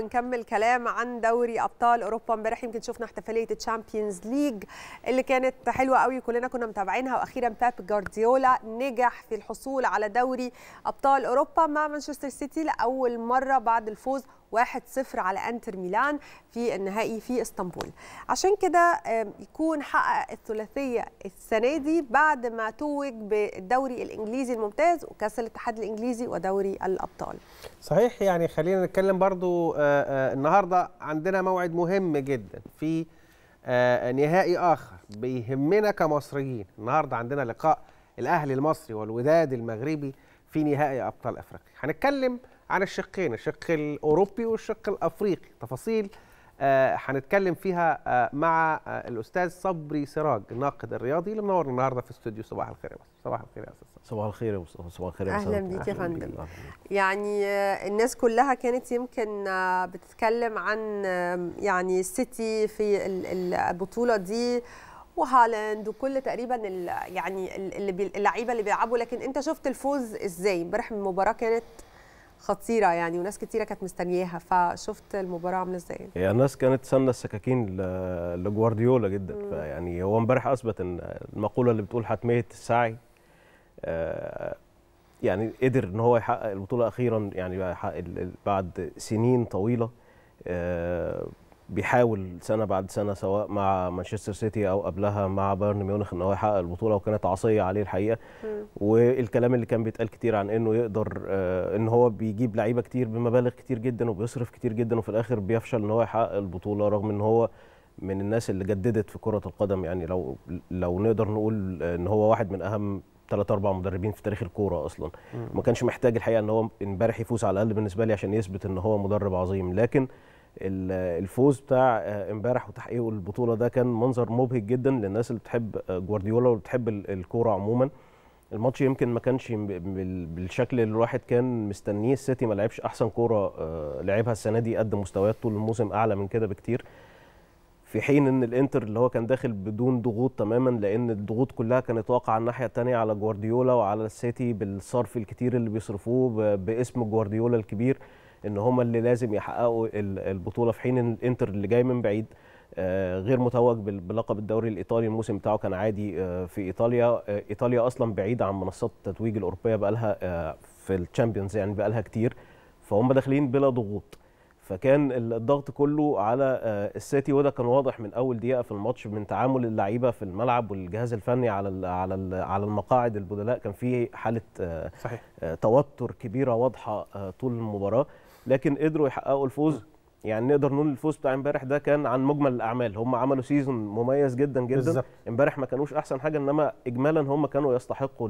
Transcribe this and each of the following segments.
بنكمل كلام عن دوري ابطال اوروبا امبارح يمكن شفنا احتفاليه الشامبيونز ليج اللي كانت حلوه قوي كلنا كنا متابعينها واخيرا باب جوارديولا نجح في الحصول على دوري ابطال اوروبا مع مانشستر سيتي لاول مره بعد الفوز 1-0 على انتر ميلان في النهائي في اسطنبول عشان كده يكون حقق الثلاثيه السنه دي بعد ما توج بالدوري الانجليزي الممتاز وكاس الاتحاد الانجليزي ودوري الابطال صحيح يعني خلينا نتكلم برضو آه، آه، النهارده عندنا موعد مهم جدا في آه، نهائي اخر بيهمنا كمصريين النهارده عندنا لقاء الاهلي المصري والوداد المغربي في نهائي ابطال افريقيا هنتكلم عن الشقين الشق الأوروبي والشق الأفريقي تفاصيل آه، هنتكلم فيها آه، مع آه، الأستاذ صبري سراج الناقد الرياضي اللي منورنا النهاردة في استوديو صباح الخير يا صباح الخير يا أستاذ صباح الخير يا مصطفى صباح الخير يا أهلا بيك يا فندم يعني الناس كلها كانت يمكن بتتكلم عن يعني السيتي في البطولة دي وهالاند وكل تقريبا يعني اللعيبه اللي بيلعبوا لكن انت شفت الفوز ازاي امبارح المباراه كانت خطيره يعني وناس كتيره كانت مستنياها فشفت المباراه عامله ازاي يعني الناس كانت سنة السكاكين لجوارديولا جدا فيعني هو امبارح اثبت ان المقوله اللي بتقول حتميه السعي آه، يعني قدر ان هو يحقق البطوله اخيرا يعني بعد سنين طويله آه، بيحاول سنه بعد سنه سواء مع مانشستر سيتي او قبلها مع بايرن ميونخ ان هو يحقق البطوله وكانت عصيه عليه الحقيقه م. والكلام اللي كان بيتقال كتير عن انه يقدر آه، ان هو بيجيب لعيبه كتير بمبالغ كتير جدا وبيصرف كتير جدا وفي الاخر بيفشل ان هو يحقق البطوله رغم ان هو من الناس اللي جددت في كره القدم يعني لو لو نقدر نقول ان هو واحد من اهم ثلاث اربع مدربين في تاريخ الكوره اصلا ما كانش محتاج الحقيقه ان هو امبارح يفوز على الاقل بالنسبه لي عشان يثبت ان هو مدرب عظيم لكن الفوز بتاع آه، امبارح وتحقيقه البطوله ده كان منظر مبهج جدا للناس اللي بتحب آه، جوارديولا وبتحب الكوره عموما الماتش يمكن ما كانش بالشكل اللي الواحد كان مستنيه السيتي ما لعبش احسن كوره آه، لعبها السنه دي قدم مستويات طول الموسم اعلى من كده بكتير في حين ان الانتر اللي هو كان داخل بدون ضغوط تماما لان الضغوط كلها كانت واقعه الناحيه الثانيه على جوارديولا وعلى السيتي بالصرف الكتير اللي بيصرفوه باسم جوارديولا الكبير ان هم اللي لازم يحققوا البطوله في حين ان الانتر اللي جاي من بعيد آه، غير متوج بلقب الدوري الايطالي الموسم بتاعه كان عادي آه، في ايطاليا آه، ايطاليا اصلا بعيده عن منصات التتويج الاوروبيه بقالها في الشامبيونز يعني بقالها كتير فهم داخلين بلا ضغوط فكان الضغط كله على السيتي وده كان واضح من اول دقيقه في الماتش من تعامل اللعيبه في الملعب والجهاز الفني على على على المقاعد البدلاء كان في حاله صحيح. توتر كبيره واضحه طول المباراه لكن قدروا يحققوا الفوز يعني نقدر نقول الفوز بتاع امبارح ده كان عن مجمل الاعمال هم عملوا سيزون مميز جدا جدا امبارح ما كانوش احسن حاجه انما اجمالا هم كانوا يستحقوا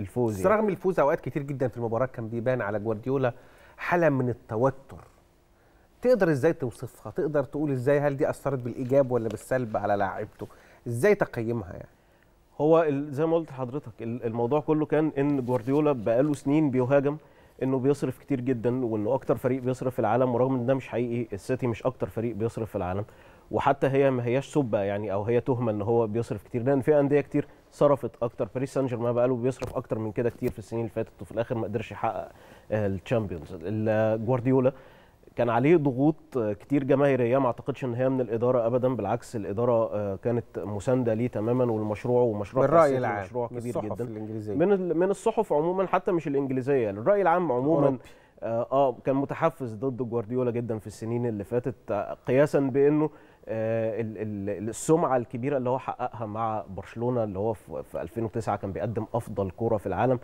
الفوز يعني. رغم الفوز اوقات كتير جدا في المباراه كان بيبان على جوارديولا حاله من التوتر تقدر ازاي توصفها تقدر تقول ازاي هل دي اثرت بالايجاب ولا بالسلب على لاعيبته ازاي تقيمها يعني هو زي ما قلت لحضرتك الموضوع كله كان ان جوارديولا بقاله سنين بيهاجم انه بيصرف كتير جدا وانه اكتر فريق بيصرف في العالم ورغم ان ده مش حقيقي السيتي مش اكتر فريق بيصرف في العالم وحتى هي ما هياش سبه يعني او هي تهمه ان هو بيصرف كتير لان في انديه كتير صرفت اكتر باريس سان جيرمان بقاله بيصرف اكتر من كده كتير في السنين اللي فاتت وفي الاخر ما قدرش يحقق آه، الشامبيونز آه، جوارديولا كان عليه ضغوط آه، كتير جماهيريه ما اعتقدش ان هي من الاداره ابدا بالعكس الاداره آه، كانت مسانده ليه تماما والمشروع ومشروع بالراي العام مشروع كبير جدا الإنجليزية. من من الصحف عموما حتى مش الانجليزيه الراي العام عموما آه،, اه كان متحفز ضد جوارديولا جدا في السنين اللي فاتت قياسا بانه السمعه الكبيره اللي هو حققها مع برشلونه اللي هو في 2009 كان بيقدم افضل كره في العالم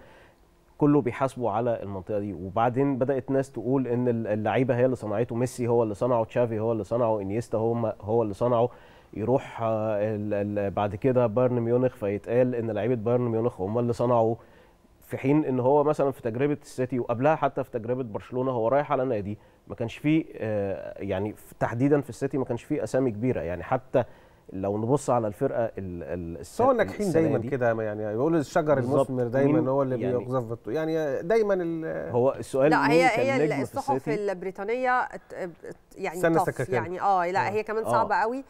كله بيحاسبه على المنطقه دي وبعدين بدات ناس تقول ان اللعيبه هي اللي صنعته ميسي هو اللي صنعه تشافي هو اللي صنعه انيستا هو هو اللي صنعه يروح آه، بعد كده بايرن ميونخ فيتقال ان لعيبه بايرن ميونخ هم اللي صنعوا في حين ان هو مثلا في تجربه السيتي وقبلها حتى في تجربه برشلونه هو رايح على نادي ما كانش فيه آه، يعني تحديدا في السيتي ما كانش فيه اسامي كبيره يعني حتى لو نبص على الفرقه الس... هو الناجحين دايما كده يعني بيقول الشجر المثمر دايما هو اللي يعني بيقذف يعني دايما هو السؤال لا هي هي الصحف البريطانيه يعني سنة يعني اه لا آه. هي كمان آه. صعبه آه. قوي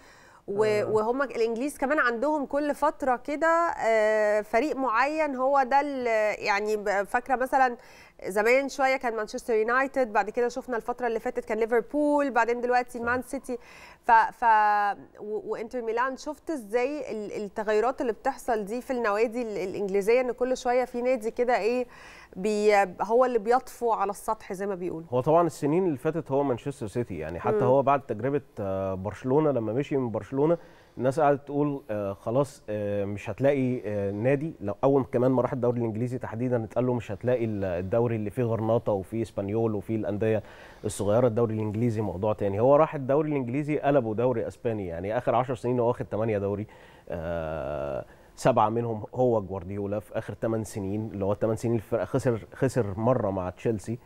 آه. وهم الانجليز كمان عندهم كل فتره كده آه، فريق معين هو ده يعني فاكره مثلا زمان شويه كان مانشستر يونايتد بعد كده شفنا الفتره اللي فاتت كان ليفربول بعدين دلوقتي مان سيتي ف, ف وانتر ميلان شفت ازاي التغيرات اللي بتحصل دي في النوادي الانجليزيه ان كل شويه في نادي كده ايه بي هو اللي بيطفو على السطح زي ما بيقولوا هو طبعا السنين اللي فاتت هو مانشستر سيتي يعني حتى م. هو بعد تجربه آه، برشلونه لما مشي من برشلونه الناس قعدت تقول آه، خلاص آه، مش هتلاقي نادي لو اول كمان ما راح الدوري الانجليزي تحديدا اتقال له مش هتلاقي الدوري اللي فيه غرناطه وفيه اسبانيول وفيه الانديه الصغيره الدوري الانجليزي موضوع تاني هو راح الدوري الانجليزي قلبه دوري اسباني يعني اخر 10 سنين هو واخد 8 دوري آه سبعه منهم هو جوارديولا في اخر ثمان سنين اللي هو الثمان سنين الفرقه خسر خسر مره مع تشيلسي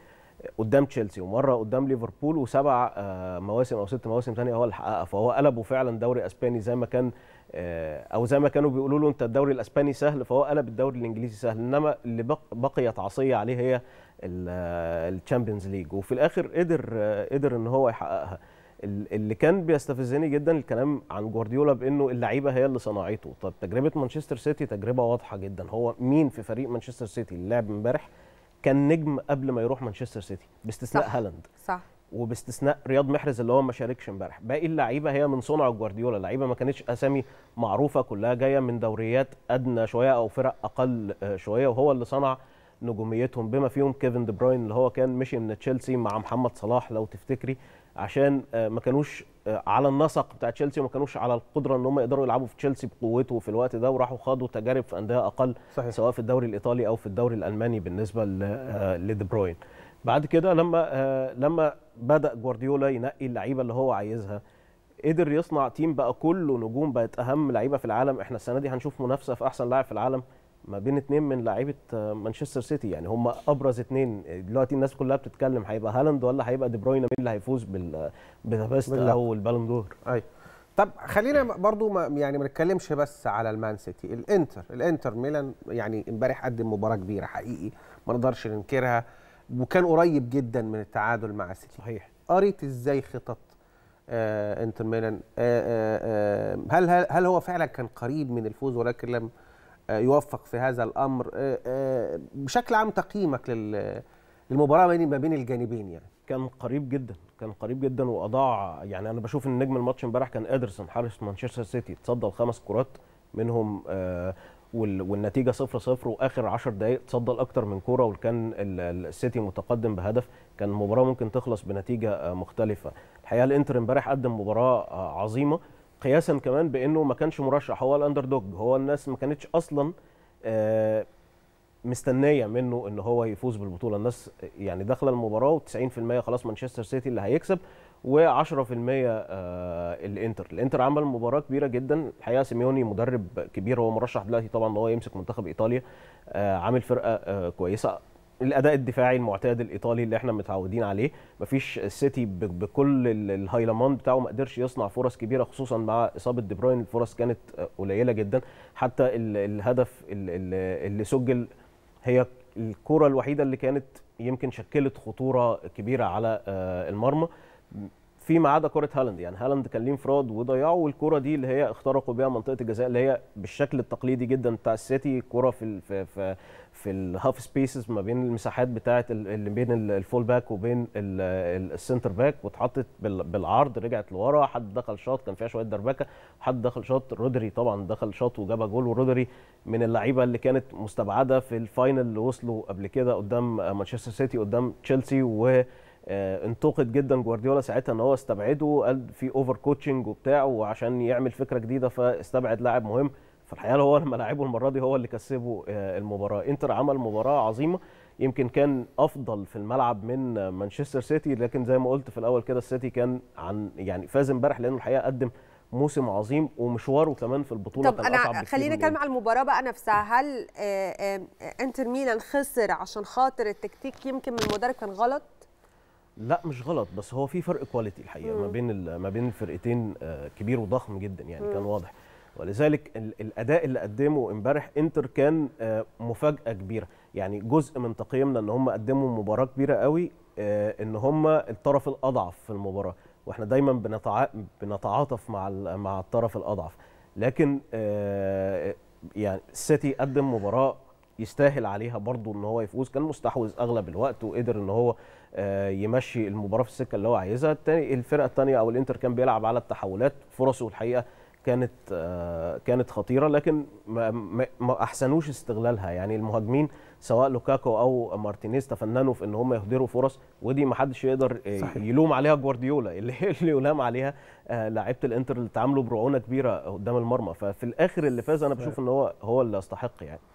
قدام تشيلسي ومره قدام ليفربول وسبع آه، مواسم او ست مواسم ثانيه هو اللي حققها فهو قلبه فعلا دوري اسباني زي ما كان آه، او زي ما كانوا بيقولوا له انت الدوري الاسباني سهل فهو قلب الدوري الانجليزي سهل انما اللي بقيت عصيه عليه هي آه، الشامبيونز ليج وفي الاخر قدر قدر ان هو يحققها اللي كان بيستفزني جدا الكلام عن جوارديولا بانه اللعيبه هي اللي صنعته طب تجربه مانشستر سيتي تجربه واضحه جدا هو مين في فريق مانشستر سيتي اللي لعب امبارح كان نجم قبل ما يروح مانشستر سيتي باستثناء صح. هالاند صح وباستثناء رياض محرز اللي هو ما شاركش امبارح باقي اللعيبه هي من صنع جوارديولا اللعيبه ما كانتش اسامي معروفه كلها جايه من دوريات ادنى شويه او فرق اقل آه، شويه وهو اللي صنع نجوميتهم بما فيهم كيفن دي بروين اللي هو كان مشي من تشيلسي مع محمد صلاح لو تفتكري عشان آه، ما كانوش آه، على النسق بتاع تشيلسي وما كانوش على القدره ان هم يقدروا يلعبوا في تشيلسي بقوته في الوقت ده وراحوا خاضوا تجارب في انديه اقل صحيح. سواء في الدوري الايطالي او في الدوري الالماني بالنسبه آه، لدي بروين بعد كده لما لما بدا جوارديولا ينقي اللعيبه اللي هو عايزها قدر يصنع تيم بقى كله نجوم بقت اهم لعيبه في العالم احنا السنه دي هنشوف منافسه في احسن لاعب في العالم ما بين اثنين من لعيبه آه، مانشستر سيتي يعني هم ابرز اثنين دلوقتي الناس كلها بتتكلم هيبقى هالاند ولا هيبقى دي بروين مين اللي هيفوز بال آه، بالبست او البالون دور ايوه طب خلينا برضو ما يعني ما نتكلمش بس على المان سيتي الانتر الانتر ميلان يعني امبارح قدم مباراه كبيره حقيقي ما نقدرش ننكرها وكان قريب جدا من التعادل مع السيتي صحيح قريت ازاي خطط آه انتر ميلان آه آه آه هل, هل هل هو فعلا كان قريب من الفوز ولكن لم يوفق في هذا الامر آه، آه، بشكل عام تقييمك للمباراه ما بين الجانبين يعني كان قريب جدا كان قريب جدا واضاع يعني انا بشوف ان نجم الماتش امبارح كان ادرسون حارس مانشستر سيتي اتصدى لخمس كرات منهم آه، والنتيجه 0 0 واخر 10 دقائق تصدى اكتر من كوره وكان السيتي متقدم بهدف كان المباراه ممكن تخلص بنتيجه مختلفه الحقيقه الانتر امبارح قدم مباراه عظيمه قياسا كمان بانه ما كانش مرشح هو الاندر دوج هو الناس ما كانتش اصلا آه، مستنيه منه ان هو يفوز بالبطوله الناس يعني داخله المباراه و90% خلاص مانشستر سيتي اللي هيكسب و10% آه، الانتر الانتر عمل مباراه كبيره جدا الحقيقه سيميوني مدرب كبير هو مرشح دلوقتي طبعا ان هو يمسك منتخب ايطاليا آه، عامل فرقه كويسه الاداء الدفاعي المعتاد الايطالي اللي احنا متعودين عليه مفيش سيتي بكل الهايلمان بتاعه ما قدرش يصنع فرص كبيره خصوصا مع اصابه دي بروين الفرص كانت قليله جدا حتى الهدف اللي سجل هي الكره الوحيده اللي كانت يمكن شكلت خطوره كبيره على آه، المرمى فيما عدا كره هالاند يعني هالاند كان ليه انفراد وضيعه والكره دي اللي هي اخترقوا بيها منطقه الجزاء اللي هي بالشكل التقليدي جدا بتاع السيتي كره في الـ في في, في الهاف سبيسز ما بين المساحات بتاعه اللي بين الفول باك وبين السنتر باك واتحطت بالعرض رجعت لورا حد دخل شاط كان فيها شويه دربكه حد دخل شاط رودري طبعا دخل شاط وجابها جول ورودري من اللعيبه اللي كانت مستبعده في الفاينل اللي وصلوا قبل كده قدام مانشستر سيتي قدام تشيلسي و آه، انتقد جدا جوارديولا ساعتها ان هو استبعده قال في اوفر كوتشنج وبتاع وعشان يعمل فكره جديده فاستبعد لاعب مهم فالحقيقه هو لما لعبه المره دي هو اللي كسبه آه، المباراه انتر عمل مباراه عظيمه يمكن كان افضل في الملعب من مانشستر سيتي لكن زي ما قلت في الاول كده السيتي كان عن يعني فاز امبارح لانه الحقيقه قدم موسم عظيم ومشواره كمان في البطوله طب كان انا خلينا نتكلم على المباراه بقى نفسها هل آه، انتر ميلان خسر عشان خاطر التكتيك يمكن من المدرب كان غلط لا مش غلط بس هو في فرق كواليتي الحقيقه مم. ما بين ما بين الفرقتين آه، كبير وضخم جدا يعني مم. كان واضح ولذلك الاداء اللي قدمه امبارح انتر كان آه، مفاجاه كبيره يعني جزء من تقييمنا ان هم قدموا مباراه كبيره قوي آه، ان هم الطرف الاضعف في المباراه واحنا دايما بنتع... بنتعاطف مع مع الطرف الاضعف لكن يعني السيتي قدم مباراه يستاهل عليها برضو ان هو يفوز كان مستحوذ اغلب الوقت وقدر ان هو آه، يمشي المباراه في السكه اللي هو عايزها التاني الفرقه الثانيه او الانتر كان بيلعب على التحولات فرصه الحقيقه كانت آه، كانت خطيره لكن ما, احسنوش استغلالها يعني المهاجمين سواء لوكاكو او مارتينيز تفننوا في ان هم يهدروا فرص ودي ما حدش يقدر صحيح. يلوم عليها جوارديولا اللي اللي يلام عليها آه، لعيبه الانتر اللي تعاملوا برعونه كبيره قدام المرمى ففي الاخر اللي فاز انا بشوف ان هو هو اللي يستحق يعني